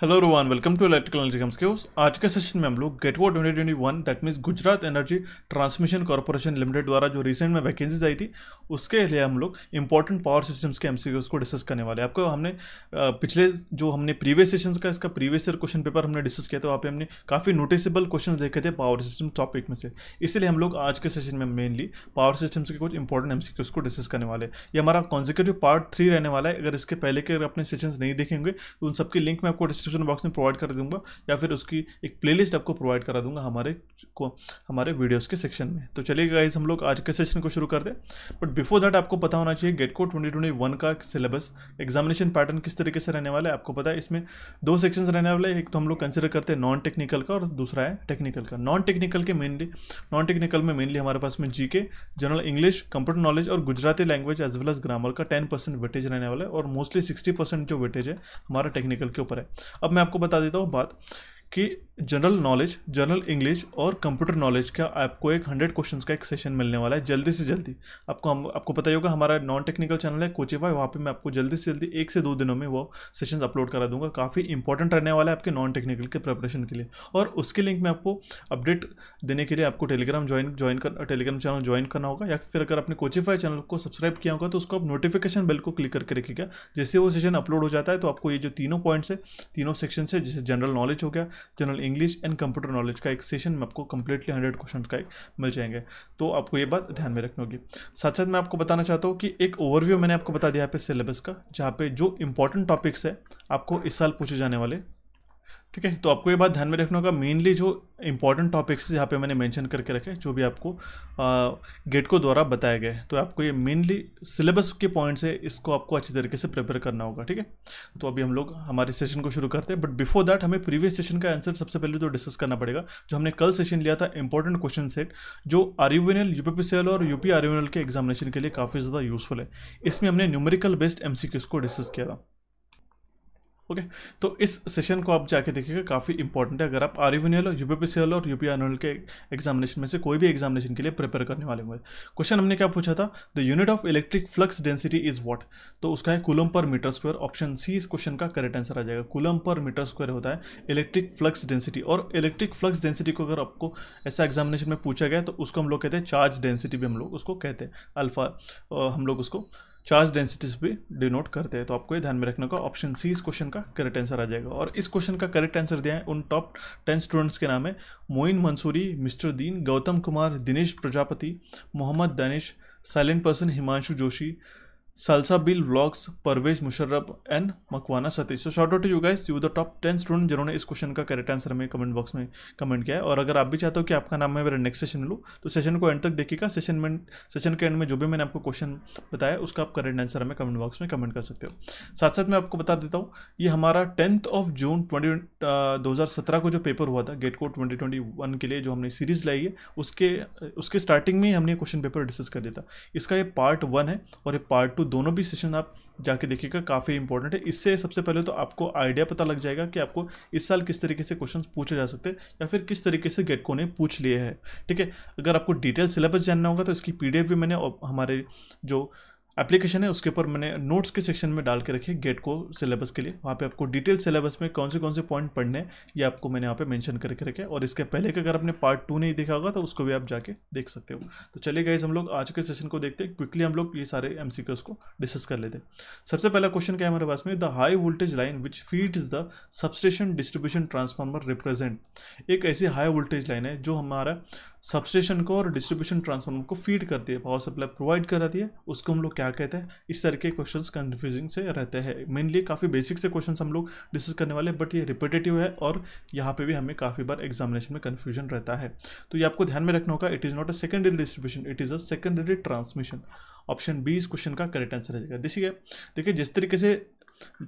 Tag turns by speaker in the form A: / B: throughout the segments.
A: Hello रोवान welcome to electrical energy comes आज के सेशन में हम लोग गेटवो 2021 that means Gujarat energy transmission corporation limited द्वारा जो रिसेंट में वैकेंसीज आई थी उसके लिए हम लोग इंपॉर्टेंट पावर सिस्टम्स के एमसीक्यूज को डिस्कस करने वाले आपको हमने पिछले जो हमने प्रीवियस सेशन का इसका प्रीवियस ईयर क्वेश्चन पेपर हमने डिस्कस किया था तो वहाँ पे हमने काफ़ी नोटिसेबल क्वेश्चन देखे थे पावर सिस्टम टॉपिक में से इसलिए हम लोग आज के सेशन में मेनली पावर सिस्टम्स के कुछ इंपॉर्टेंट एमसीक्यूज को डिस्कस करने वाले ये हमारा कॉन्जिक्यूटिव पार्ट थ्री रहने वाला है अगर इसके पहले के अगर अपने सेशन नहीं देखेंगे तो उन सबकी लिंक में आपको डिस्क्रिप्शन बॉक्स में प्रोवाइड कर दूंगा या फिर उसकी एक प्लेलिस्ट आपको प्रोवाइड करा दूंगा हमारे को हमारे वीडियोस के सेक्शन में तो चलिए गाइज हम लोग आज के सेशन को शुरू कर दें बट बिफोर दैट आपको पता होना चाहिए गेट को ट्वेंटी का सिलेबस एग्जामिनेशन पैटर्न किस तरीके से रहने वाला है आपको पता है इसमें दो सेक्शन रहने वाले एक तो हम लोग कंसिडर करते हैं नॉन टेक्निकल का और दूसरा है टेक्निकल का नॉन टेक्निकल के मेनली नॉन टेक्निकल में मेनली हमारे पास में GK general English computer knowledge और Gujarati language as well as grammar का टेन परसेंट वेटेज रहने वाला है और मोस्टली सिक्सटी परसेंट जो वेटेज है हमारा टेक्निकल के ऊपर है अब मैं आपको बता देता हूँ बात कि जनरल नॉलेज जनरल इंग्लिश और कंप्यूटर नॉलेज का आपको एक हंड्रेड क्वेश्चंस का एक सेशन मिलने वाला है जल्दी से जल्दी आपको हम आपको पता ही होगा हमारा नॉन टेक्निकल चैनल है कोचिफाई वहाँ पे मैं आपको जल्दी से जल्दी एक से दो दिनों में वो सेशंस अपलोड करा दूंगा काफ़ी इंपॉर्टेंट रहने वाला है आपके नॉन टेक्निकल के प्रपरेशन के लिए और उसके लिंक में आपको अपडेट देने के लिए आपको टेलीग्राम ज्वाइन ज्वाइन कर टेलीग्राम चैनल ज्वाइन करना होगा या फिर अगर आपने कोचिफाई चैनल को सब्सक्राइब किया होगा तो उसको आप नोटिफिकेशन बिल को क्लिक करके रखिएगा जैसे वो सेशन अपलोड हो जाता है तो आपको ये जो तीनों पॉइंट्स है तीनों सेक्शन से जैसे जनरल नॉलेज हो गया general English and computer knowledge का एक सेशन में आपको कंप्लीटली हंड्रेड क्वेश्चन का एक मिल जाएंगे तो आपको ये बात ध्यान में रखनी होगी साथ साथ मैं आपको बताना चाहता हूँ कि एक ओवरव्यू मैंने आपको बता दिया यहाँ पे सिलेबस का जहाँ पे जो इंपॉर्टेंट टॉपिक्स है आपको इस साल पूछे जाने वाले ठीक है तो आपको ये बात ध्यान में रखना होगा मेनली जो इंपॉर्टेंट टॉपिक्स यहाँ पे मैंने मेंशन करके रखे जो भी आपको गेट को द्वारा बताया गया है तो आपको ये मेनली सिलेबस के पॉइंट से इसको आपको अच्छी तरीके से प्रिपेयर करना होगा ठीक है तो अभी हम लोग हमारे सेशन को शुरू करते हैं बट बिफोर दैट हमें प्रीवियस सेशन का आंसर सबसे पहले तो डिस्कस करना पड़ेगा जो हमने कल सेशन लिया था इंपॉर्टेंट क्वेश्चन सेट जो R U N L U P L और U P R U N L के एग्जामिनेशन के लिए काफ़ी ज़्यादा यूजफुल है इसमें हमने numerical based M C Qs को डिस्कस किया था ओके okay? तो इस सेशन को आप जाके देखिएगा काफ़ी इंपॉर्टेंट है अगर आप R U L U P C L और यू पी के एग्जामिनेशन में से कोई भी एग्जामिनेशन के लिए प्रिपेयर करने वाले होंगे क्वेश्चन हमने क्या पूछा था the unit of electric flux density is what तो उसका है coulomb per metre square option C इस क्वेश्चन का करेक्ट आंसर आ जाएगा कुलम पर मीटर स्क्वायर होता है इलेक्ट्रिक फ्लक्स डेंसिटी और इलेक्ट्रिक फ्लक्स डेंसिटी को अगर आपको ऐसा एग्जामिनेशन में पूछा गया तो उसको हम लोग कहते हैं चार्ज डेंसिटी भी हम लोग उसको कहते हैं अल्फा हम लोग उसको चार्ज डेंसिटीज भी डिनोट करते हैं तो आपको ये ध्यान में रखने का ऑप्शन सी इस क्वेश्चन का करेक्ट आंसर आ जाएगा और इस क्वेश्चन का करेक्ट आंसर दिया है उन टॉप टेन स्टूडेंट्स के नाम है Moin Mansuri mister Deen Gautam Kumar Dinesh Prajapati Mohammad Danish silent person Himanshu Joshi salsa bill vlogs Parvez Musharraf and Makwana Satish so shoutout to you guys you the top ten student जिन्होंने इस क्वेश्चन का करेक्ट आंसर हमें कमेंट बॉक्स में कमेंट किया है और अगर आप भी चाहते हो कि आपका नाम मैं मेरे नेक्स्ट सेशन लूँ तो सेशन को एंड तक देखिएगा सेशन में सेशन के एंड में जो भी मैंने आपको क्वेश्चन बताया उसका आप करेक्ट आंसर हमें कमेंट बॉक्स में कमेंट कर सकते हो साथ साथ मैं आपको बता देता हूँ ये हमारा टेंथ ऑफ जून ट्वेंटी दो को जो पेपर हुआ था गेट कोड ट्वेंटी के लिए जो हमने सीरीज लाई है उसके उसके स्टार्टिंग में ही हमने क्वेश्चन पेपर डिस्कस कर दिया था इसका ये पार्ट वन है और ये पार्ट टू दोनों भी सेशन आप जाके देखिएगा काफ़ी इंपॉर्टेंट है इससे सबसे पहले तो आपको आइडिया पता लग जाएगा कि आपको इस साल किस तरीके से क्वेश्चन पूछे जा सकते हैं या फिर किस तरीके से गेटको ने पूछ लिए है ठीक है अगर आपको डिटेल सिलेबस जानना होगा तो इसकी पी भी मैंने हमारे जो एप्लीकेशन है उसके ऊपर मैंने नोट्स के सेक्शन में डाल के रखी गेट को सिलेबस के लिए वहाँ पे आपको डिटेल सिलेबस में कौन से कौन से पॉइंट पढ़ने हैं ये आपको मैंने यहाँ पे मेंशन करके रखे और इसके पहले के अगर आपने पार्ट टू नहीं देखा होगा तो उसको भी आप जाके देख सकते हो तो चलिए गाइज हम लोग आज के सेशन को देखते हैं क्विकली हम लोग ये सारे एम को डिस्कस कर लेते हैं सबसे पहला क्वेश्चन क्या है हमारे पास में the high voltage line which feed is the substation distribution transformer represent एक ऐसी हाई वोल्टेज लाइन है जो हमारा सबस्टेशन को और डिस्ट्रीब्यूशन ट्रांसफार्मर को फीड करती है पावर सप्लाई प्रोवाइड कराती है उसको हम लोग क्या कहते हैं इस तरह के क्वेश्चन कन्फ्यूजिंग से रहते हैं मेनली काफ़ी बेसिक से क्वेश्चन हम लोग डिस्कस करने वाले बट ये रिपीटेटिव है और यहाँ पे भी हमें काफ़ी बार एग्जामिनेशन में कन्फ्यूजन रहता है तो ये आपको ध्यान में रखना होगा it is not a secondary distribution it is a secondary transmission option B इस क्वेश्चन का करेक्ट आंसर रहेगा देखिए देखिए जिस तरीके से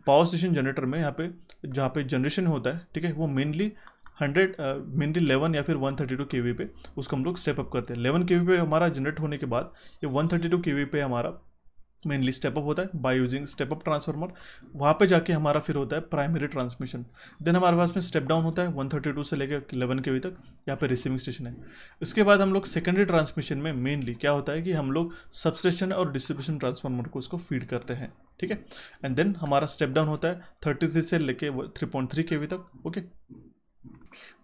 A: पावर स्टेशन जनरेटर में यहाँ पे जहाँ पे जनरेशन होता है ठीक है वो मेनली हंड्रेड मेनली इलेवन या फिर one thirty two K V पे उसको हम लोग स्टेप अप करते हैं इलेवन के वी पे हमारा जनरेट होने के बाद ये one thirty two K V पे हमारा मेनली स्टेप अप होता है by using step up transformer वहाँ पे जाके हमारा फिर होता है प्राइमरी ट्रांसमिशन देन हमारे पास में स्टेप डाउन होता है वन थर्टी टू से लेकर इलेवन के वी तक यहाँ पे रिसीविंग स्टेशन है इसके बाद हम लोग सेकेंडरी ट्रांसमिशन में मेनली क्या होता है कि हम लोग सबस्टेशन और डिस्ट्रीब्यूशन ट्रांसफार्मर को उसको फीड करते हैं ठीक है एंड देन हमारा स्टेप डाउन होता है थर्टी थ्री से लेके three point three K V तक ओके okay?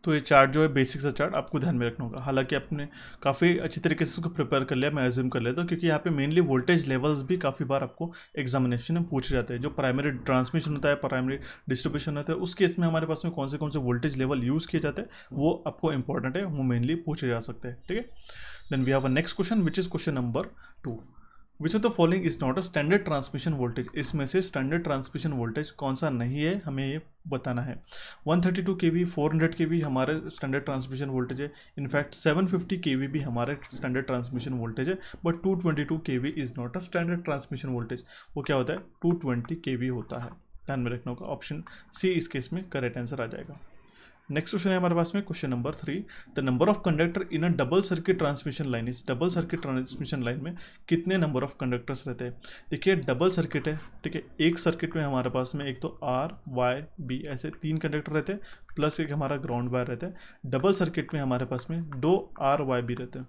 A: तो ये चार्ट जो है बेसिक सा चार्ट आपको ध्यान में रखना होगा हालांकि आपने काफ़ी अच्छी तरीके से उसको प्रिपेयर कर लिया मैं एज्यूम कर लेता हूँ क्योंकि यहाँ पे मेनली वोल्टेज लेवल्स भी काफ़ी बार आपको एग्जामिनेशन में पूछे जाते हैं जो प्राइमरी ट्रांसमिशन होता है प्राइमरी डिस्ट्रीब्यूशन होता है उस केस में हमारे पास में कौन से कौन से वोल्टेज लेवल यूज़ किए जाते हैं वो आपको इंपॉर्टेंट है वो मेनली पूछे जा सकते हैं ठीक है then we have a next question which is question number two which of the following is not a standard transmission voltage इसमें से स्टैंडर्ड ट्रांसमिशन वोल्टेज कौन सा नहीं है हमें ये बताना है 132 हंड्रेड के वी हमारे स्टैंडर्ड ट्रांसमिशन वोल्टेज है in fact seven fifty K V भी हमारे स्टैंडर्ड ट्रांसमिशन वोल्टेज है but two two twenty K V is not a standard transmission voltage वो क्या होता है टू ट्वेंटी के वी होता है ध्यान में रखना होगा ऑप्शन सी इस केस में करेक्ट आंसर आ जाएगा नेक्स्ट क्वेश्चन है हमारे पास में question number three the number of conductor in a double circuit transmission line इस डबल सर्किट ट्रांसमिशन लाइन में कितने नंबर ऑफ कंडक्टर्स रहते हैं देखिए डबल सर्किट है ठीक है एक सर्किट में हमारे पास में एक तो आर वाई बी ऐसे तीन कंडक्टर रहते हैं प्लस एक हमारा ग्राउंड वायर रहता है डबल सर्किट में हमारे पास में दो आर वाई बी रहते हैं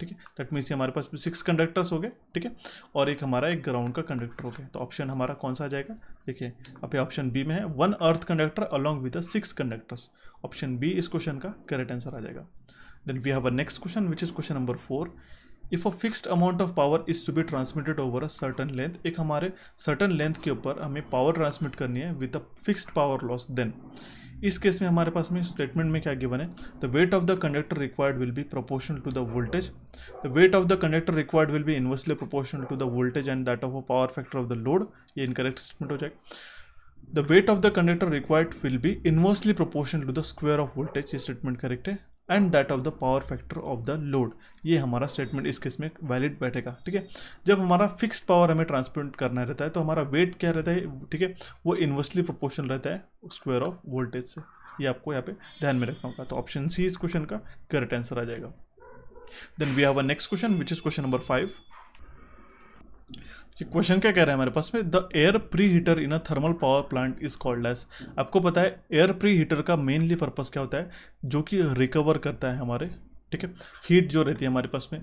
A: ठीक है दैट मीन्स हमारे पास सिक्स कंडक्टर्स हो गए ठीक है और एक हमारा एक ग्राउंड का कंडक्टर हो गया तो ऑप्शन हमारा कौन सा आ जाएगा देखिए अब ये ऑप्शन बी में है one earth conductor along with the six conductors option B इस क्वेश्चन का करेक्ट आंसर आ जाएगा then we have a next question which is question number four if a fixed amount of power is to be transmitted over a certain length एक हमारे certain length के ऊपर हमें power transmit करनी है with a fixed power loss then इस case में हमारे पास में स्टेटमेंट में क्या गिवन है the weight of the conductor required will be proportional to the voltage the weight of the conductor required will be inversely proportional to the voltage and that of a power factor of the load ये incorrect statement हो जाएगा the weight of the conductor required will be inversely proportional to the square of voltage ये statement correct है and that of the power factor of the load ये हमारा statement इस case में valid बैठेगा ठीक है जब हमारा फिक्स्ड पावर हमें ट्रांसपोर्ट करना रहता है तो हमारा वेट क्या रहता है ठीक है वो इन्वर्सली प्रोपोर्शन रहता है स्क्वायर ऑफ वोल्टेज से ये आपको यहाँ पे ध्यान में रखना होगा तो ऑप्शन सी इस क्वेश्चन का करेक्ट आंसर आ जाएगा then we have a next question which is question number five question क्या कह रहा है हमारे पास में the air pre heater in a thermal power plant is called as आपको पता है एयर प्री हीटर का मेनली पर्पज़ क्या होता है जो कि रिकवर करता है हमारे ठीक है हीट जो रहती है हमारे पास में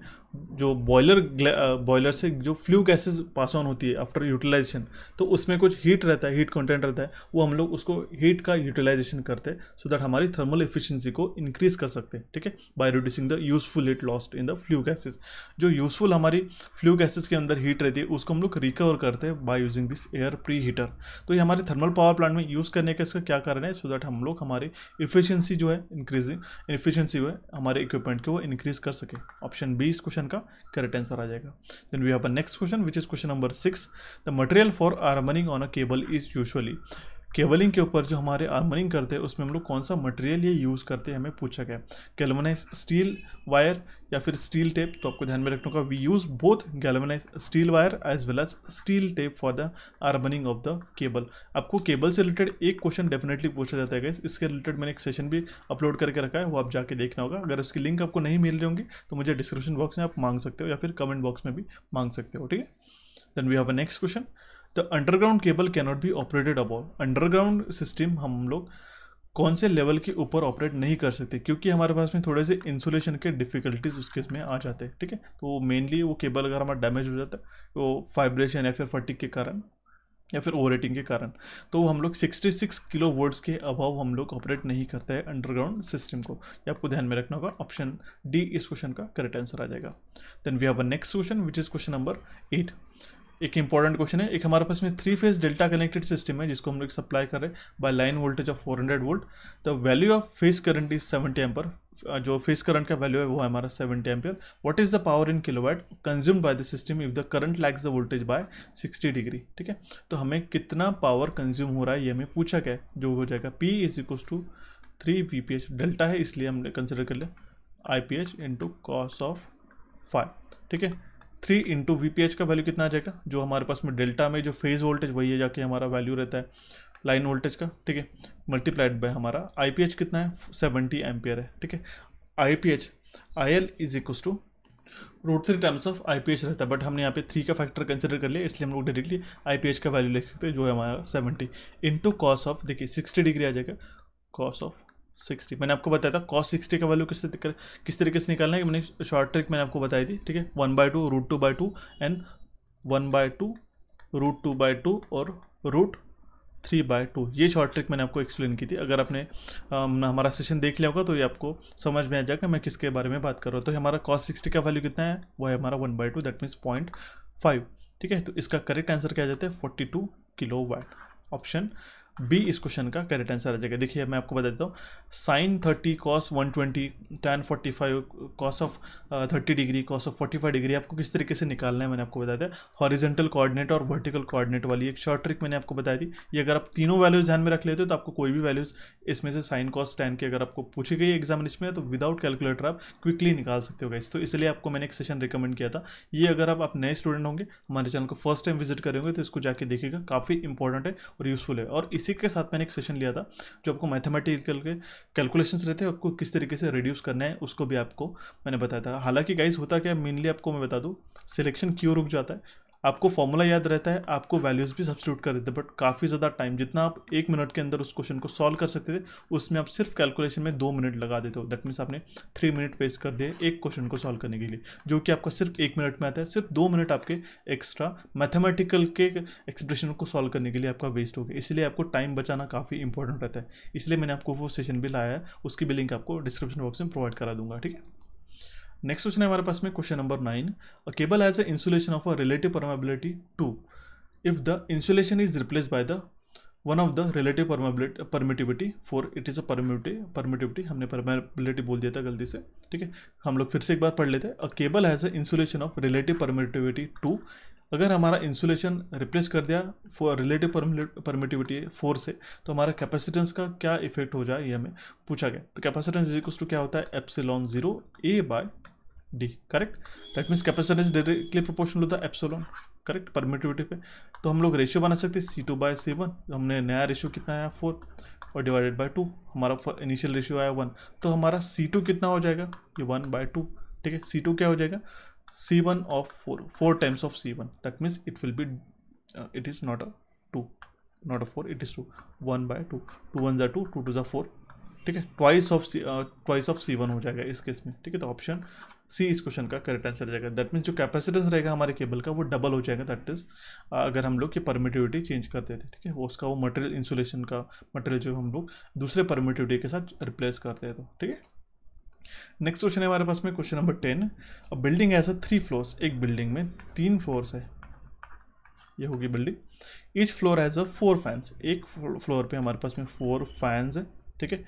A: जो बॉयलर बॉयलर से जो फ्लू गैसेस पास ऑन होती है आफ्टर यूटिलाइजेशन तो उसमें कुछ हीट रहता है हीट कंटेंट रहता है वो हम लोग उसको हीट का यूटिलाइजेशन करते हैं सो दैट हमारी थर्मल एफिशिएंसी को इंक्रीज कर सकते हैं ठीक है by reducing the useful heat lost in the flue gases जो यूजफुल हमारी फ्लू गैसेज के अंदर हीट रहती है उसको हम लोग रिकवर करते हैं by using this air pre heater तो ये हमारे थर्मल पावर प्लांट में यूज़ करने का इसका क्या कारण है सो दैट हम लोग हमारी इफिशियंसी जो है इंक्रीजिंग इफिशियंसी जो है हमारे इक्विपमेंट पॉइंट को वो इंक्रीज कर सके ऑप्शन बी इस क्वेश्चन का करेक्ट आंसर आ जाएगा then we have a next question which is question number six the material for armouring on a cable is usually cabling के ऊपर जो हमारे आर्मरिंग करते हैं उसमें हम लोग कौन सा मटेरियल ये यूज़ करते हैं हमें पूछा गया गैल्वनाइज स्टील वायर या फिर स्टील टेप तो आपको ध्यान में रखना होगा we use both galvanise steel wire as well as steel tape for the armouring of the cable आपको केबल से रिलेटेड एक क्वेश्चन डेफिनेटली पूछा जाता है इसके रिलेटेड मैंने एक सेशन भी अपलोड करके रखा है वो आप जाके देखना होगा अगर उसकी लिंक आपको नहीं मिल रही होंगी तो मुझे डिस्क्रिप्शन बॉक्स में आप मांग सकते हो या फिर कमेंट बॉक्स में भी मांग सकते हो ठीक है then we have a next question the underground cable cannot be operated above underground system हम लोग कौन से लेवल के ऊपर ऑपरेट नहीं कर सकते क्योंकि हमारे पास में थोड़े से इंसुलेशन के डिफिकल्टीज उसके इसमें आ जाते हैं ठीक है तो मेनली वो केबल अगर हमारा डैमेज हो जाता है वो फाइब्रेशन या फिर फटिक के कारण या फिर ओवर के कारण तो हम लोग 66 किलो वर्ड्स के अभाव हम लोग ऑपरेट नहीं करते हैं अंडरग्राउंड सिस्टम को ये आपको ध्यान में रखना होगा ऑप्शन डी इस क्वेश्चन का करेक्ट आंसर आ जाएगा then we have a next question which is question number eight एक इंपॉर्टेंट क्वेश्चन है एक हमारे पास में three phase delta connected system है जिसको हम लोग सप्लाई कर रहे हैं by line voltage of 400 volt the value of phase current is 70 ampere जो फेस करंट का वैल्यू है वो है हमारा 70 ampere what is the power in kilowatt consumed by the system if the current lags the voltage by 60 degree ठीक है तो हमें कितना पावर कंज्यूम हो रहा है ये हमें पूछा गया जो हो जाएगा P is equal to three V P H delta है इसलिए हमने कंसिडर कर लिया I P H into cos of five ठीक है three into V P H का वैल्यू कितना आ जाएगा जो हमारे पास में डेल्टा में जो फेज़ वोल्टेज वही है जाके हमारा वैल्यू रहता है लाइन वोल्टेज का ठीक है मल्टीप्लाइड बाय हमारा आई पी एच कितना है सेवेंटी एम्पियर है ठीक है I P H I L is equals to root three times of I P H रहता है बट हमने यहाँ पे थ्री का फैक्टर कंसिडर कर लिया इसलिए हम लोग डायरेक्टली आई पी एच का वैल्यू लिख सकते हैं जो है हमारा सेवेंटी इंटू कॉस ऑफ देखिए सिक्सटी डिग्री आ जाएगा कॉस ऑफ सिक्सटी मैंने आपको बताया था कॉस सिक्सटी का वैल्यू किस तरीके किस तरीके से निकालना है मैंने शॉर्ट ट्रिक मैंने आपको बताई थी ठीक है one by two root two by two and one by two root two by two और रूट थ्री बाय टू ये शॉर्ट ट्रिक मैंने आपको एक्सप्लेन की थी अगर आपने हमारा सेशन देख लिया होगा तो ये आपको समझ में आ जाएगा मैं किसके बारे में बात कर रहा हूँ तो हमारा कॉस सिक्सटी का वैल्यू कितना है वह है हमारा one by two that means point five ठीक है तो इसका करेक्ट आंसर क्या जाता है forty two kilo watt option B इस क्वेश्चन का करेक्ट आंसर आ जाएगा देखिए मैं आपको बता देता हूँ sine thirty cos one twenty tan forty five cos of uh, thirty degree cos of forty five degree आपको किस तरीके से निकालना है मैंने आपको बताया दिया हॉरिजेंटल कोऑर्डिनेट और वर्टिकल कोऑर्डिनेट वाली एक शॉर्ट ट्रिक मैंने आपको बताई थी ये अगर आप तीनों वैल्यूज ध्यान में रख लेते हो तो आपको कोई भी वैल्यूज इसमें से साइन कॉस टेन की अगर आपको पूछी गई एग्जामिनेशन में तो विदाउट कैलकुलेटर आप क्विकली निकाल सकते हो गाइस तो इसलिए आपको मैंने एक सेशन रिकमेंड किया था ये अगर आप, आप नए स्टूडेंट होंगे हमारे चैनल को फर्स्ट टाइम विजिट करेंगे तो इसको जाके देखिएगा काफ़ी इंपॉर्टेंट है और यूजफुल है और इस इसी के साथ मैंने एक सेशन लिया था जो आपको मैथमेटिकल के कैलकुलेशंस रहते हैं आपको किस तरीके से रिड्यूस करना है उसको भी आपको मैंने बताया था हालांकि गाइज होता क्या मेनली आपको मैं बता दूँ सिलेक्शन क्यों रुक जाता है आपको फॉर्मूला याद रहता है आपको वैल्यूज़ भी सब्सिट्यूट कर देते बट काफ़ी ज़्यादा टाइम जितना आप एक मिनट के अंदर उस क्वेश्चन को सॉल्व कर सकते थे उसमें आप सिर्फ कैलकुलेशन में दो मिनट लगा देते हो दैट मीन्स आपने थ्री मिनट वेस्ट कर दिए एक क्वेश्चन को सॉल्व करने के लिए जो कि आपका सिर्फ एक मिनट में आता है सिर्फ दो मिनट आपके एक्स्ट्रा मैथमेटिकल के एक्सप्रेशन को सॉल्व करने के लिए आपका वेस्ट हो गया इसलिए आपको टाइम बचाना काफ़ी इंपॉर्टेंट रहता है इसलिए मैंने आपको वो सेशन भी लाया है उसकी भी लिंक आपको डिस्क्रिप्शन बॉक्स में प्रोवाइड करा दूंगा ठीक है नेक्स्ट क्वेश्चन है हमारे पास में question number nine a cable has a insulation of a relative permeability two if the insulation is replace by the one of the relative permittivity for it is a permittive permittivity हमने permeability बोल दिया था गलती से ठीक है हम लोग फिर से एक बार पढ़ लेते हैं a cable has a insulation of relative permittivity two अगर हमारा इंसुलेशन रिप्लेस कर दिया फॉर रिलेटिव परमिटिविटी फोर से तो हमारा कैपेसिटेंस का क्या इफेक्ट हो जाए ये हमें पूछा गया तो कैपेसिटेंस इक्वस टू क्या होता है epsilon zero A by D correct that means capacitance directly proportional होता है एप्सिलॉन करेक्ट परमिटिविटी पे तो हम लोग रेशियो बना सकते C two by C one हमने नया रेशियो कितना आया फोर और डिवाइडेड बाय टू हमारा इनिशियल रेशियो आया वन तो हमारा सी टू कितना हो जाएगा ये वन बाय टू ठीक है सी टू क्या हो जाएगा c1 of 4 4 times of c1 that means it will be uh, it is not a 2 not a 4 it is 2 1 by 2 2 one ज़ा टू टू टू ज़ा फोर ठीक है twice of C twice of C one हो जाएगा इस case में ठीक है तो ऑप्शन सी इस क्वेश्चन का करेक्ट आंसर रहेगा दैट मीन्स जो कैपेसिटेंस रहेगा हमारे केबल का वो डबल हो जाएगा दैट इज uh, अगर हम लोग की परमिटिविटी चेंज कर देते ठीक है वो उसका वो मटेरियल इंसुलेशन का मटेरियल जो हम लोग दूसरे परमिटिविटी के साथ रिप्लेस करते हैं तो ठीक है नेक्स्ट क्वेश्चन है हमारे पास में question number ten a building ऐसा थ्री फ्लोर्स एक बिल्डिंग में तीन फ्लोर्स है ये होगी building each floor has a four fans एक फ्लोर पे हमारे पास में फोर फैंस है ठीक है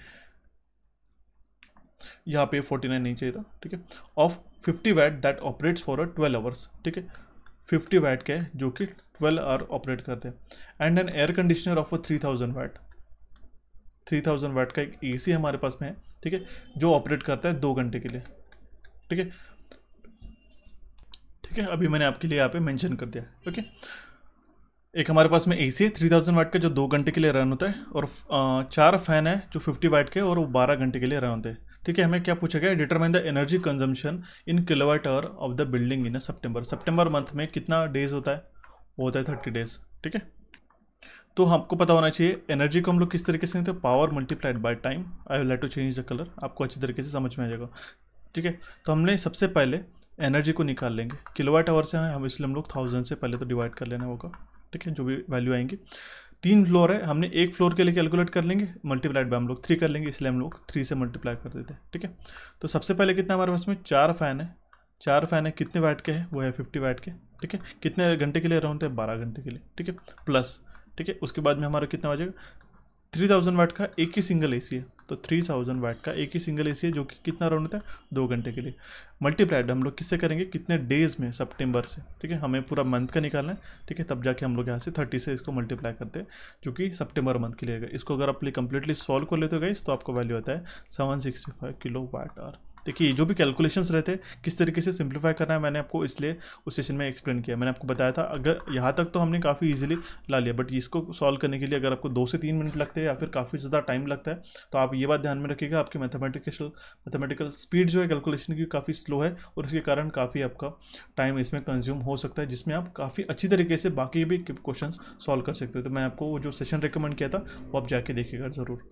A: यहाँ पे फोर्टी नाइन नहीं चाहिए था ठीक है of fifty watt that operates for a twelve hours ठीक है फिफ्टी वैट के जो कि ट्वेल्व आवर ऑपरेट करते हैं and an air conditioner of a three thousand watt three thousand watt का एक एसी हमारे पास में है ठीक है जो ऑपरेट करता है दो घंटे के लिए ठीक है ठीक है अभी मैंने आपके लिए यहाँ पे मेंशन कर दिया ओके एक हमारे पास में एसी है थ्री थाउजेंड वाट का जो दो घंटे के लिए रन होता है और चार फैन है जो फिफ्टी वाट के और वो बारह घंटे के लिए रन होते हैं ठीक है हमें क्या पूछा गया determine the energy consumption in kilowatt hour of the building in a September September month में कितना डेज होता है वो होता है थर्टी डेज ठीक है तो हमको पता होना चाहिए एनर्जी को हम लोग किस तरीके से तो power multiplied by time I will to change the colour आपको अच्छी तरीके से समझ में आ जाएगा ठीक है तो हमने सबसे पहले एनर्जी को निकाल लेंगे किलोवाट आवर से हैं हम इसलिए हम लोग थाउजेंड से पहले तो डिवाइड कर लेना होगा ठीक है जो भी वैल्यू आएंगी तीन फ्लोर है हमने एक फ्लोर के लिए कैलकुलेट कर लेंगे मल्टीप्लाइड बाय हम लोग थ्री कर लेंगे इसलिए हम लोग थ्री से मल्टीप्लाई कर देते हैं ठीक है तो सबसे पहले कितना हमारे पास में चार फैन है चार फैन है कितने वैट के हैं वो है फिफ्टी वैट के ठीक है कितने घंटे के लिए रहते हैं बारह घंटे के लिए ठीक है प्लस ठीक है उसके बाद में हमारा कितना हो जाएगा थ्री थाउजेंड वाट का एक ही सिंगल एसी है तो थ्री थाउजेंड वाट का एक ही सिंगल एसी है जो कि कितना राउंड होता है दो घंटे के लिए मल्टीप्लाइड हम लोग किससे करेंगे कितने डेज में सितंबर से ठीक है हमें पूरा मंथ का निकालना है ठीक है तब जाके हम लोग यहाँ से थर्टी से इसको मल्टीप्लाई करते हैं जो कि सितंबर मंथ के लिए इसको अगर आप कंप्लीटली सॉल्व कर लेते हो गई तो आपको वैल्यू आता है seven sixty five kilo watt are देखिए जो भी कैलकुलेशंस रहते किस तरीके से सिंप्लीफाई करना है मैंने आपको इसलिए उस सेशन में एक्सप्लेन किया मैंने आपको बताया था अगर यहाँ तक तो हमने काफ़ी ईजिली ला लिया बट इसको सॉल्व करने के लिए अगर आपको दो से तीन मिनट लगते हैं या फिर काफ़ी ज़्यादा टाइम लगता है तो आप ये बात ध्यान में रखिएगा आपकी मैथमेटिकल मैथमेटिकल स्पीड जो है कैलकुलेशन की काफ़ी स्लो है और इसके कारण काफ़ी आपका टाइम इसमें कंज्यूम हो सकता है जिसमें आप काफ़ी अच्छी तरीके से बाकी भी क्वेश्चन सॉल्व कर सकते हो तो मैं आपको जो सेशन रिकमेंड किया था वो आप जाके देखिएगा ज़रूर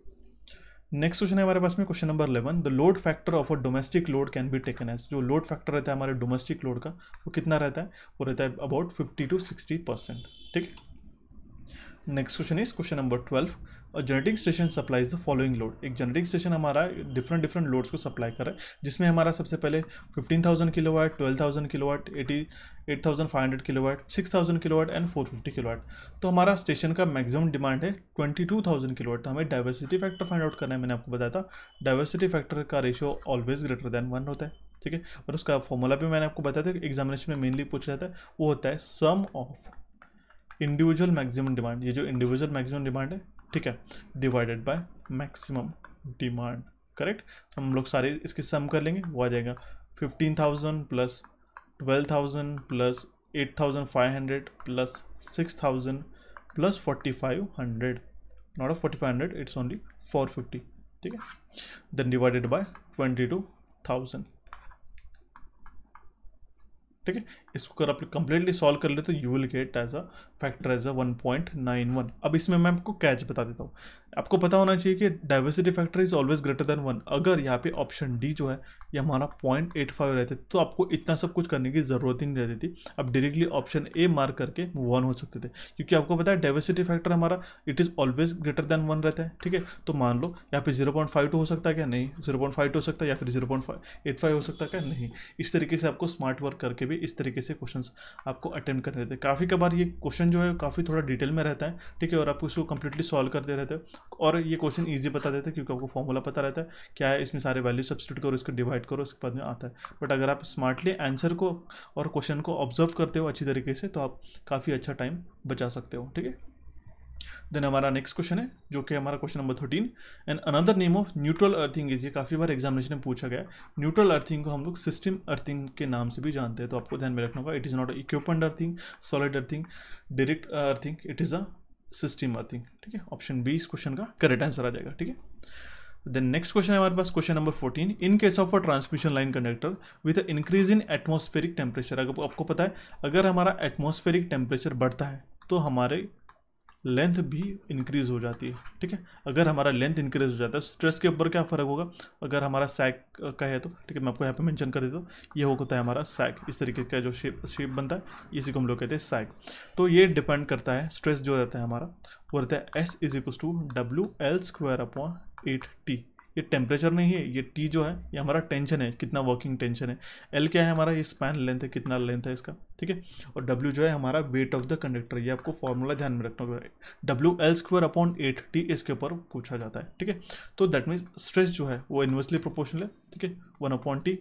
A: नेक्स्ट क्वेश्चन है हमारे पास में question number eleven the load factor of a domestic load can be taken as जो लोड फैक्टर रहता है हमारे डोमेस्टिक लोड का वो कितना रहता है वो रहता है about fifty to sixty percent ठीक है next question is question number twelve और generating station supplies the following load एक जेनेटिक स्टेशन हमारा डिफरेंट डिफरेंट लोड्स को सप्लाई कर रहा है जिसमें हमारा सबसे पहले fifteen thousand 12,000 kilowatt 80 thousand kilo watt eighty eight thousand five hundred kilo watt six thousand kilo watt and four fifty kilo watt तो हमारा स्टेशन का मैक्सिमम डिमांड है twenty two thousand kilo watt तो हमें डाइवर्सिटी फैक्टर फाइंड आउट करना है मैंने आपको बताया था डाइवर्सिटी फैक्टर का ratio always greater than one होता है ठीक है और उसका फॉर्मूला भी मैंने आपको बताया था एग्जामिनेशन में मेनली पूछा जाता है वो होता है sum of individual maximum demand ये जो इंडिविजुअल मैक्सिमम डिमांड है ठीक है divided by maximum demand correct हम लोग सारे इसकी सम कर लेंगे वो आ जाएगा fifteen thousand plus twelve thousand plus eight thousand five hundred plus six thousand plus forty five hundred not of forty five hundred it's only four fifty ठीक है then divided by twenty two thousand ठीक है इसको अगर आप completely solve कर ले तो you will get as a factor as a 1.91 अब इसमें मैं आपको कैच बता देता हूँ आपको पता होना चाहिए कि diversity factor is always greater than one अगर यहाँ पे ऑप्शन डी जो है ये हमारा पॉइंट एट फाइव रहते तो आपको इतना सब कुछ करने की ज़रूरत ही नहीं रहती थी आप डायरेक्टली ऑप्शन ए मार्क करके वन हो सकते थे क्योंकि आपको पता है डाइवर्सिटी फैक्टर हमारा it is always greater than one रहता है ठीक है तो मान लो यहाँ पे जीरो पॉइंट फाइव टू हो सकता है क्या नहीं जीरो पॉइंट फाइव टू हो सकता है या फिर zero point five eight five हो सकता है क्या नहीं इस तरीके से आपको स्मार्ट वर्क करके भी इस तरीके से क्वेश्चन आपको अटेम्प्ट कर रहे थे काफ़ी कबार ये क्वेश्चन जो है काफ़ी थोड़ा डिटेल में रहता है ठीक है और आप उसको कंप्लीटली सॉल्व करते रहते हो और ये क्वेश्चन ईजी बता देते हैं क्योंकि आपको फॉर्मूला पता रहता है क्या है इसमें सारे वैल्यू सब्सिट्यूट करो इसको डिवाइड फाइट करो उसके बाद में आता है बट अगर आप स्मार्टली आंसर को और क्वेश्चन को ऑब्जर्व करते हो अच्छी तरीके से तो आप काफ़ी अच्छा टाइम बचा सकते हो ठीक है देन हमारा नेक्स्ट क्वेश्चन है जो कि हमारा question number thirteen and another name of neutral earthing is ये काफ़ी बार एग्जामिनेशन में पूछा गया न्यूट्रल अर्थिंग को हम लोग सिस्टम अर्थिंग के नाम से भी जानते हैं तो आपको ध्यान में रखना होगा it is not equipment earthing solid earthing direct earthing it is a system earthing ठीक है ऑप्शन बी इस क्वेश्चन का करेक्ट आंसर आ जाएगा ठीक है देन नेक्स्ट क्वेश्चन है हमारे पास question number fourteen in case of a transmission line conductor with increase in atmospheric temperature अगर आपको पता है अगर हमारा एटमोस्फेरिक टेम्परेचर बढ़ता है तो हमारे लेंथ भी इंक्रीज़ हो जाती है ठीक है अगर हमारा लेंथ इंक्रीज हो जाता है स्ट्रेस के ऊपर क्या फ़र्क होगा अगर हमारा सैक का है तो ठीक है मैं आपको यहाँ पे मेंशन कर देता हूँ ये होता है हमारा सैक इस तरीके का जो शेप शेप बनता है इसी को हम लोग कहते हैं सैक तो ये डिपेंड करता है स्ट्रेस जो रहता है हमारा वो रहता है S is equal to W L square upon eight T ये टेम्परेचर नहीं है ये टी जो है ये हमारा टेंशन है कितना वर्किंग टेंशन है एल क्या है हमारा ये स्पैन लेंथ है कितना लेंथ है इसका ठीक है और डब्ल्यू जो है हमारा वेट ऑफ द कंडक्टर ये आपको फॉर्मूला ध्यान में रखना होगा W L square upon eight T इसके ऊपर पूछा जाता है ठीक है तो दैट मीन्स स्ट्रेस जो है वो इन्वर्सली प्रोपोर्शनल है ठीक है one upon T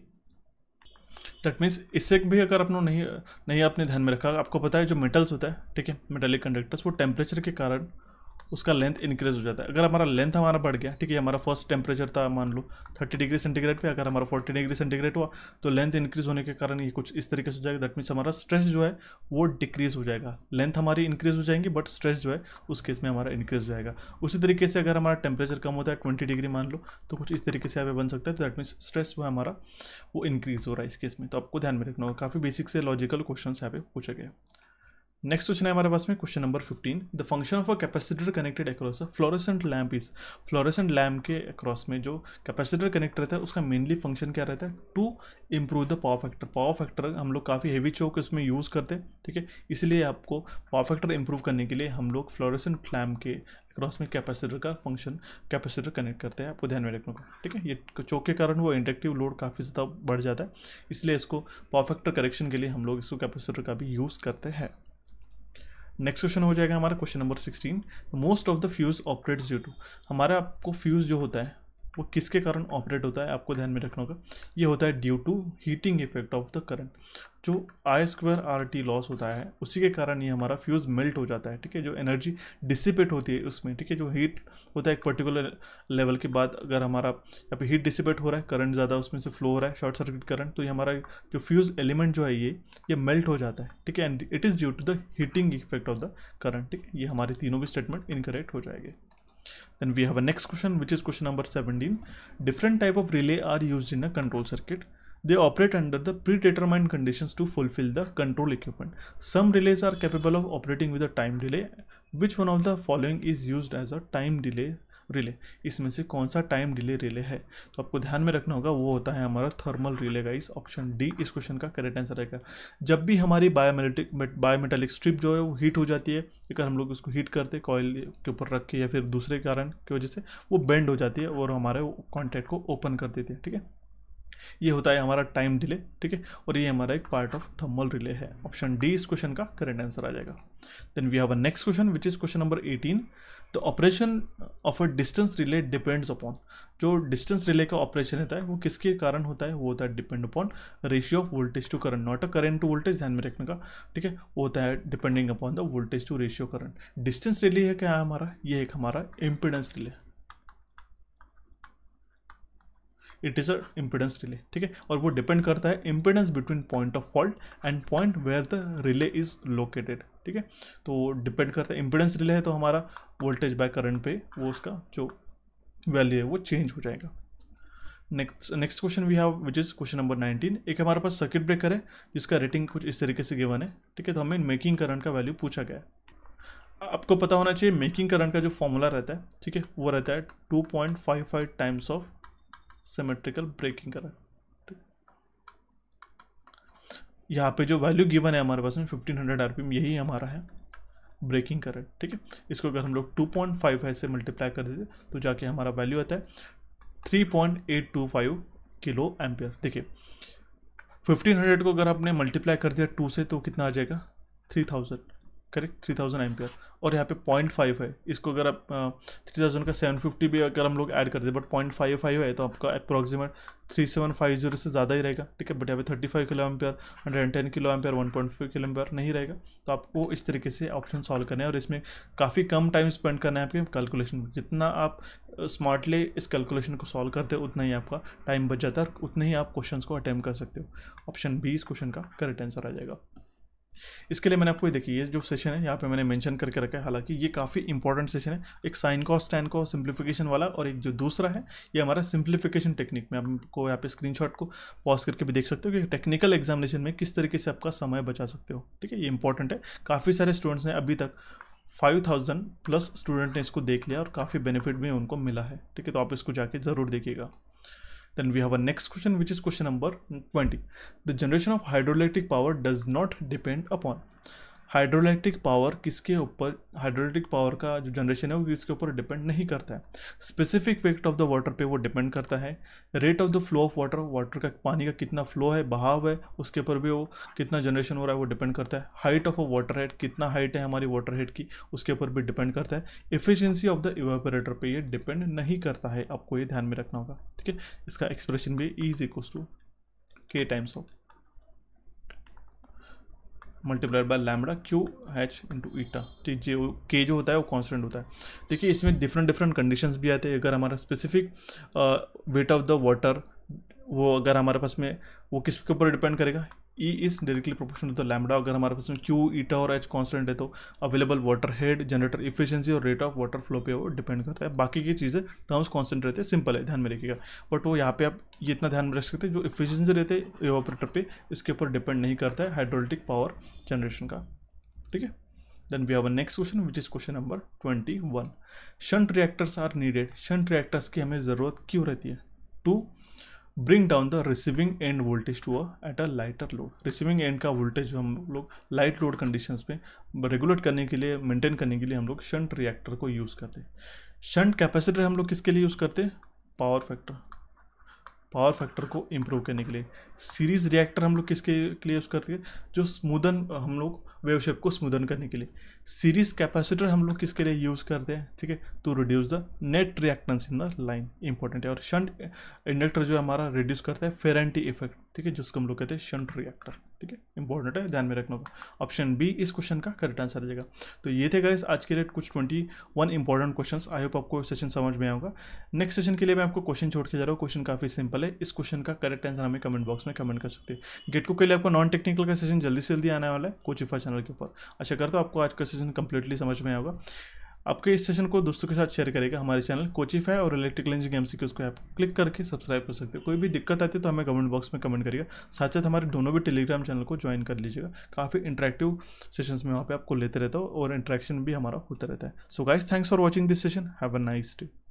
A: that means इससे भी अगर आपने नहीं नहीं आपने ध्यान में रखा आपको पता है जो मेटल्स होता है ठीक है मेटेलिक कंडक्टर्स वो टेम्परेचर के कारण उसका लेंथ इंक्रीज हो जाता है अगर हमारा लेंथ हमारा बढ़ गया ठीक है हमारा फर्स्ट टेम्परेचर था मान लो 30 डिग्री सेंटीग्रेड पे अगर हमारा 40 डिग्री सेंटीग्रेड हुआ तो लेंथ इंक्रीज होने के कारण ये कुछ इस तरीके से हो जाएगा दैट मीन्स हमारा स्ट्रेस जो है वो डिक्रीज हो जाएगा लेंथ हमारी इंक्रीज हो जाएंगी बट स्ट्रेस जो है उस केस में हमारा इंक्रीज हो जाएगा उसी तरीके से अगर हमारा टेम्परेचर कम होता है ट्वेंटी डिग्री मान लो तो कुछ इस तरीके से यहाँ बन सकता है तो दैट मीन्स स्ट्रेस जो है हमारा वो इंक्रीज हो रहा है इस केस में तो आपको ध्यान में रखना होगा काफ़ी बेसिक से लॉजिकल क्वेश्चन यहाँ पे पूछे गए नेक्स्ट क्वेश्चन है हमारे पास में question number fifteen the function of a capacitor connected across fluorescent lamp is fluorescent lamp के अक्रॉस में जो कैपेसिटर कनेक्ट रहता है उसका मेनली फंक्शन क्या रहता है to improve the power factor power factor हम लोग काफ़ी हेवी चौक इसमें यूज़ करते हैं ठीक है इसलिए आपको पावर फैक्टर इंप्रूव करने के लिए हम लोग फ्लोरोसेंट लैम्प के अक्रॉस में कैपेसिटर का फंक्शन कैपेसिटर कनेक्ट करते हैं आपको ध्यान में रखने को ठीक है ये चौक के कारण वो इंडक्टिव लोड काफ़ी ज़्यादा बढ़ जाता है इसलिए इसको फैक्टर करेक्शन के लिए हम लोग इसको कैपेसिटर का भी यूज़ करते हैं नेक्स्ट क्वेश्चन हो जाएगा हमारा question number sixteen most of the fuse operates due to हमारा आपको फ्यूज़ जो होता है वो किसके कारण ऑपरेट होता है आपको ध्यान में रखना होगा ये होता है due to heating effect of the current जो I square R T loss होता है उसी के कारण ये हमारा फ्यूज़ मेल्ट हो जाता है ठीक है जो एनर्जी डिसिपेट होती है उसमें ठीक है जो हीट होता है एक पर्टिकुलर लेवल के बाद अगर हमारा यहाँ पे हीट डिसिपेट हो रहा है करंट ज़्यादा उसमें से फ्लो हो रहा है शॉर्ट सर्किट करंट तो ये हमारा जो फ्यूज़ एलिमेंट जो है ये ये मेल्ट हो जाता है ठीक है and it is due to the heating effect of the current ठीक है ये हमारे तीनों भी स्टेटमेंट इनकरेक्ट हो जाएंगे Then we have a next question which is question number 17. Different type of relay are used in a control circuit. They operate under the predetermined conditions to fulfill the control equipment. Some relays are capable of operating with a time delay. Which one of the following is used as a time delay relay इसमें से कौन सा time delay relay है तो आपको ध्यान में रखना होगा वो होता है हमारा थर्मल रिले का इस ऑप्शन डी इस क्वेश्चन का करेक्ट आंसर रहेगा जब भी हमारी बायोमेटिक बायोमेटालिक स्ट्रिप जो है वो हीट हो जाती है अगर हम लोग उसको हीट करते कॉयल के ऊपर रख के या फिर दूसरे कारण की वजह से वो बेंड हो जाती है और हमारे कॉन्टैक्ट को ओपन कर देती है ठीक है ये होता है हमारा टाइम डिले ठीक है और ये हमारा एक पार्ट ऑफ थर्मल रिले है ऑप्शन डी इस क्वेश्चन का करेंट आंसर आ जाएगा then we have a next question which is question number eighteen the operation of a distance relay depends upon जो डिस्टेंस रिले का ऑपरेशन होता है वो किसके कारण होता है वो होता है depend upon ratio of voltage to current not a current to voltage ध्यान में रखने का ठीक है वो होता है depending upon the voltage to ratio current distance relay है क्या है हमारा ये एक हमारा इम्पिडेंस रिले है it is a impedance relay ठीक है और वो डिपेंड करता है impedance between point of fault and point where the relay is located ठीक है तो डिपेंड करता है इम्पिडेंस रिले है तो हमारा वोल्टेज बाय करंट पे वो उसका जो वैल्यू है वो चेंज हो जाएगा next next question we have which is question number nineteen एक हमारे पास सर्किट ब्रेकर है जिसका रेटिंग कुछ इस तरीके से गिवन है ठीक है तो हमें मेकिंग करंट का वैल्यू पूछा गया है आपको पता होना चाहिए मेकिंग करंट का जो फॉर्मूला रहता है ठीक है वो रहता है two point five five times of symmetrical breaking करा यहाँ पे जो वैल्यू गिवन है हमारे पास में 1500 हंड्रेड आरपीएम यही हमारा है ब्रेकिंग कर करंट ठीक है इसको अगर हम लोग 2.5 है से मल्टीप्लाई कर देते तो जाके हमारा वैल्यू आता है 3.825 किलो एम्पियर देखिए 1500 को अगर आपने मल्टीप्लाई कर दिया टू से तो कितना आ जाएगा 3000 करेक्ट थ्री थाउजेंड एम्पियर और यहाँ पे पॉइंट फाइव है इसको अगर आप थ्री थाउजेंड का सेवन फिफ्टी भी अगर हम लोग ऐड कर दें बट पॉइंट फाइव फाइव है तो आपका approximate three seven five zero से ज़्यादा ही रहेगा ठीक है बट यहाँ पे thirty five kilo ampere hundred and ten kilo ampere one point five kilo ampere नहीं रहेगा तो आपको इस तरीके से ऑप्शन सॉल्व करना है और इसमें काफ़ी कम टाइम स्पेंड करना है आपके कैलकुलेशन में जितना आप स्मार्टली इस कैलकुलेशन को सॉल्व करते हो उतना ही आपका टाइम बच जाता है और ही आप क्वेश्चन को अटैम्प्ट कर सकते हो ऑप्शन बी इस क्वेश्चन का करेक्ट आंसर आ जाएगा इसके लिए मैंने आपको ये देखिए ये जो सेशन है यहाँ पे मैंने मेंशन करके रखा है हालांकि ये काफ़ी इंपॉर्टेंट सेशन है एक sine cos tan cos simplification वाला और एक जो दूसरा है ये हमारा सिंप्लीफिकेशन टेक्निक में आपको यहाँ पे स्क्रीनशॉट को पॉज करके भी देख सकते हो कि टेक्निकल एग्जामिनेशन में किस तरीके से आपका समय बचा सकते हो ठीक है ये इंपॉर्टेंट है काफ़ी सारे स्टूडेंट्स ने अभी तक 5000 प्लस स्टूडेंट ने इसको देख लिया और काफ़ी बेनिफिट भी उनको मिला है ठीक है तो आप इसको जाके ज़रूर देखिएगा Then we have a next question, which is question number 20. The generation of hydroelectric power does not depend upon hydroelectric power किसके ऊपर हाइड्रोलैक्ट्रिक पावर का जो जनरेशन है वो किसके ऊपर डिपेंड नहीं करता है specific weight of the water पे वो डिपेंड करता है rate of the flow of water water का पानी का कितना फ्लो है बहाव है उसके ऊपर भी वो कितना जनरेशन हो रहा है वो डिपेंड करता है height of a water head कितना हाइट है हमारी वाटर हेड की उसके ऊपर भी डिपेंड करता है इफिशियंसी ऑफ द इवेपोरेटर पर यह डिपेंड नहीं करता है आपको ये ध्यान में रखना होगा ठीक है इसका एक्सप्रेशन भी is equal to K times of multiplied by lambda Q H into eta ठीक जो के जो होता है वो कांस्टेंट होता है देखिए इसमें डिफरेंट डिफरेंट कंडीशंस भी आते हैं अगर हमारा specific weight of the water वो अगर हमारे पास में वो किसके ऊपर डिपेंड करेगा E is directly proportional to the lambda अगर हमारे पास में क्यू ईटा और एच कॉन्स्टेंट है तो available water head generator efficiency और रेट ऑफ वाटर फ्लो पे वो डिपेंड करता है बाकी की चीज़ें टर्म्स कॉन्स्टेंट रहते हैं सिंपल है ध्यान में रखिएगा बट वो यहाँ पे आप ये इतना ध्यान में रख सकते हैं जो इफिशियंसी रहते हैं ऑपरेटर पर इसके ऊपर डिपेंड नहीं करता है हाइड्रोलिटिक पावर जनरेशन का ठीक है then we have a next question which is question number twenty one shunt reactors are needed shunt reactors की हमें ज़रूरत क्यों रहती है to bring down the receiving end voltage to at at a lighter load receiving end का वोल्टेज हम लोग लाइट लोड कंडीशंस में रेगुलेट करने के लिए मेंटेन करने के लिए हम लोग शंट रिएक्टर को यूज़ करते हैं शंट कैपेसिटर हम लोग किसके लिए यूज़ करते हैं पावर फैक्टर पावर फैक्टर को इम्प्रूव करने के लिए सीरीज रिएक्टर हम लोग किसके लिए यूज़ करते हैं जो स्मूदन हम लोग वेवशेप को स्मूदन करने के लिए सीरीज कैपेसिटर हम लोग किसके लिए यूज़ करते हैं ठीक है to reduce the net reactance in the line important है और शंट इंडक्टर जो है हमारा रिड्यूस करता है फेरेंटी इफेक्ट ठीक है जिसको हम लोग कहते हैं शंट रिएक्टर ठीक है इंपॉर्टेंट है ध्यान में रखना होगा ऑप्शन बी इस क्वेश्चन का करेक्ट आंसर रहेगा तो ये थे गाइस आज के लिए कुछ twenty one important question I hope आपको सेशन समझ में आऊंगा नेक्स्ट सेशन के लिए मैं आपको क्वेश्चन छोड़ के जा रहा हूँ क्वेश्चन काफी सिंपल है इस क्वेश्चन का करेक्ट आंसर हमें कमेंट बॉक्स में कमेंट कर सकते हैं को के लिए आपको नॉन टेक्निकल का सेशन जल्दी से जल्दी आने वाला है कोचिफा चैनल के ऊपर अच्छा कर तो आपको आज का सेशन कम्प्लीटली समझ में आएगा आपके इस सेशन को दोस्तों के साथ शेयर करेगा हमारे चैनल कोचिफाई और इलेक्ट्रिकल इंजीनियर गेम्स के उसको आप क्लिक करके सब्सक्राइब कर सकते हो कोई भी दिक्कत आती है तो हमें कमेंट बॉक्स में कमेंट करिएगा साथ साथ हमारे दोनों भी टेलीग्राम चैनल को ज्वाइन कर लीजिएगा काफ़ी इंटरेक्टिव सेशंस में वहाँ पे आपको लेते रहता हो और इंट्रैक्शन भी हमारा होता रहता है so guys thanks for watching this session have a nice day